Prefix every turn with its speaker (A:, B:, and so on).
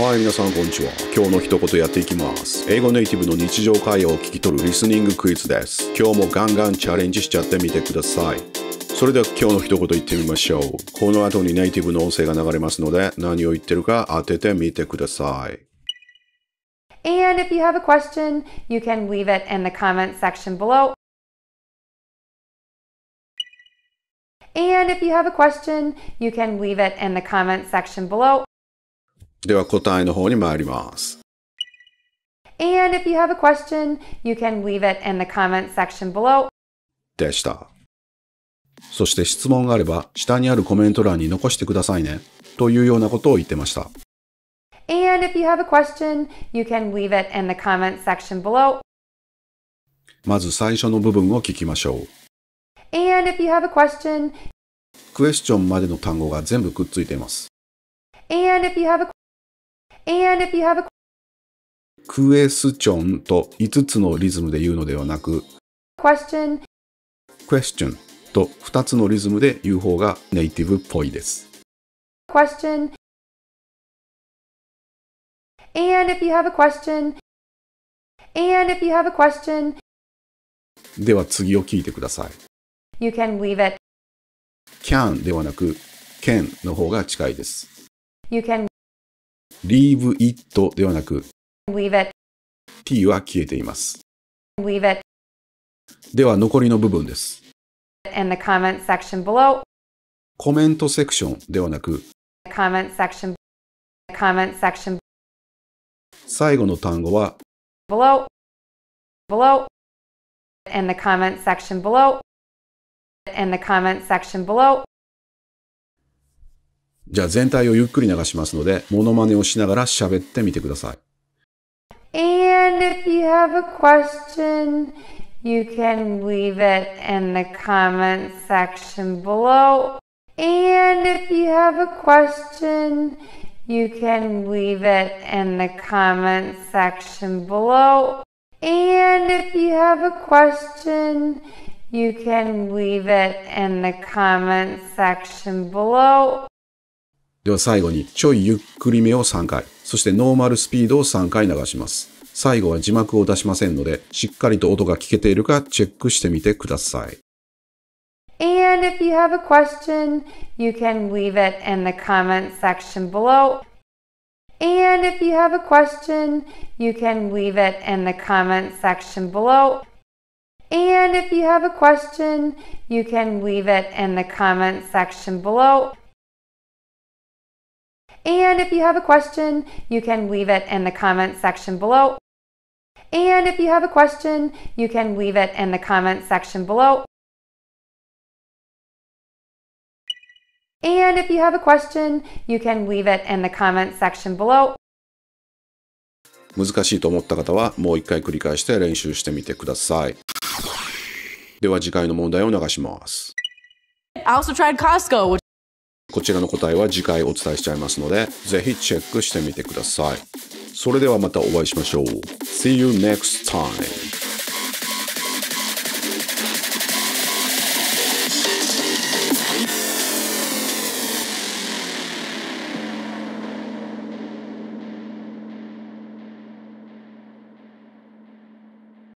A: はい皆さんこんにちは今日の一言やっていきます英語ネイティブの日常会話を聞き取るリスニングクイズです今日もガンガンチャレンジしちゃってみてくださいそれでは今日の一言言ってみましょうこの後にネイティブの音声が流れますので何を言ってるか当ててみてください
B: And if you have a question, you can leave it in the comment section below. And if you have a question, you can leave it in the comment section below.
A: では答えの方に参ります。
B: And if you have a question, you can leave it in the comment section below.
A: でした。そして質問があれば、下にあるコメント欄に残してくださいね。というようなことを言ってました。
B: And if you have a question, you can leave it in the comment section below.
A: まず最初の部分を聞きましょう。
B: And if you have a question,
A: クエスチョンまでの単語が全部くっついています。
B: And if you have a And if you have a
A: クエスチョンと5つのリズムで言うのではなく、question, クエスチョンと2つのリズムで言う方がネイティブっぽいです。
B: question. And if you have a question. And if you have a question,
A: では次を聞いてください。
B: you can leave it.
A: can ではなく can の方が近いです。You can leave it ではなく leave i t t は消えています。では残りの部分です。コメントセクションではなく最後の単語は
B: below, below, i n the comment section below, i n the comment section below.
A: じゃあ全体をゆっくり流しますので、モノマネをしながら喋ってみてください。
B: And if you have a question, you can leave it in the comment section below. And if you have a question, you can leave it in the comment section below. And if you have a question, you can leave it in the comment section below.
A: では最後に、ちょいゆっくりめを3回、そしてノーマルスピードを3回流します。最後は字幕を出しませんので、しっかりと音が聞けているかチェックしてみてください。
B: And if you have a question, you can leave it in the comment section below. And if you have a question, you can leave it in the comment section below. And if you have a question, you can leave it in the comment section below. And if you have a question, you can leave it in the comments section below. And if you have a question, you can leave it in the comments section below. And if you have a question, you can leave it in the comments section below.
A: 難しいと思った方はもう一回繰り返して練習してみてください。では次回の問題を流します。I also tried Costco, which こちらの答えは次回お伝えしちゃいますので、ぜひチェックしてみてください。それではまたお会いしましょう。See you next time!